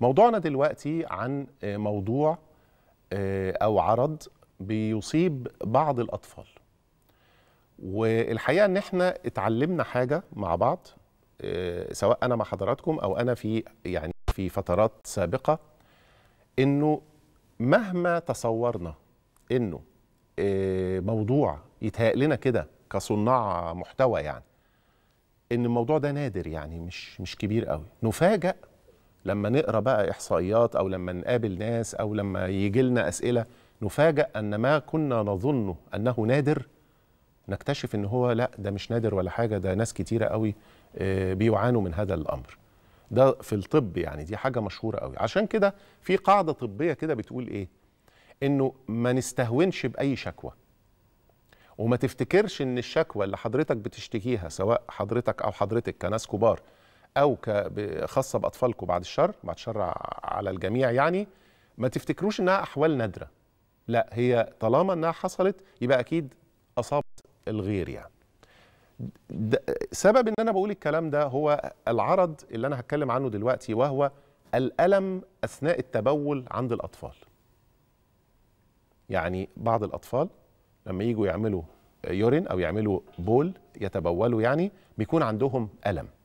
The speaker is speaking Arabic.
موضوعنا دلوقتي عن آه، موضوع آه، او عرض بيصيب بعض الاطفال والحقيقه ان احنا اتعلمنا حاجه مع بعض آه، سواء انا مع حضراتكم او انا في يعني في فترات سابقه انه مهما تصورنا انه موضوع يتهيأ لنا كده كصناع محتوى يعني ان الموضوع ده نادر يعني مش مش كبير قوي نفاجئ لما نقرا بقى احصائيات او لما نقابل ناس او لما يجي لنا اسئله نفاجأ ان ما كنا نظنه انه نادر نكتشف ان هو لا ده مش نادر ولا حاجه ده ناس كتيره قوي آه، بيعانوا من هذا الامر ده في الطب يعني دي حاجه مشهوره قوي عشان كده في قاعده طبيه كده بتقول ايه انه ما نستهونش باي شكوى وما تفتكرش ان الشكوى اللي حضرتك بتشتكيها سواء حضرتك او حضرتك كناس كبار او خاصه باطفالكم بعد الشر بعد الشر على الجميع يعني ما تفتكروش انها احوال نادره لا هي طالما انها حصلت يبقى اكيد اصابت الغير يعني سبب ان انا بقول الكلام ده هو العرض اللي انا هتكلم عنه دلوقتي وهو الالم اثناء التبول عند الاطفال يعني بعض الاطفال لما يجوا يعملوا يورين او يعملوا بول يتبولوا يعني بيكون عندهم الم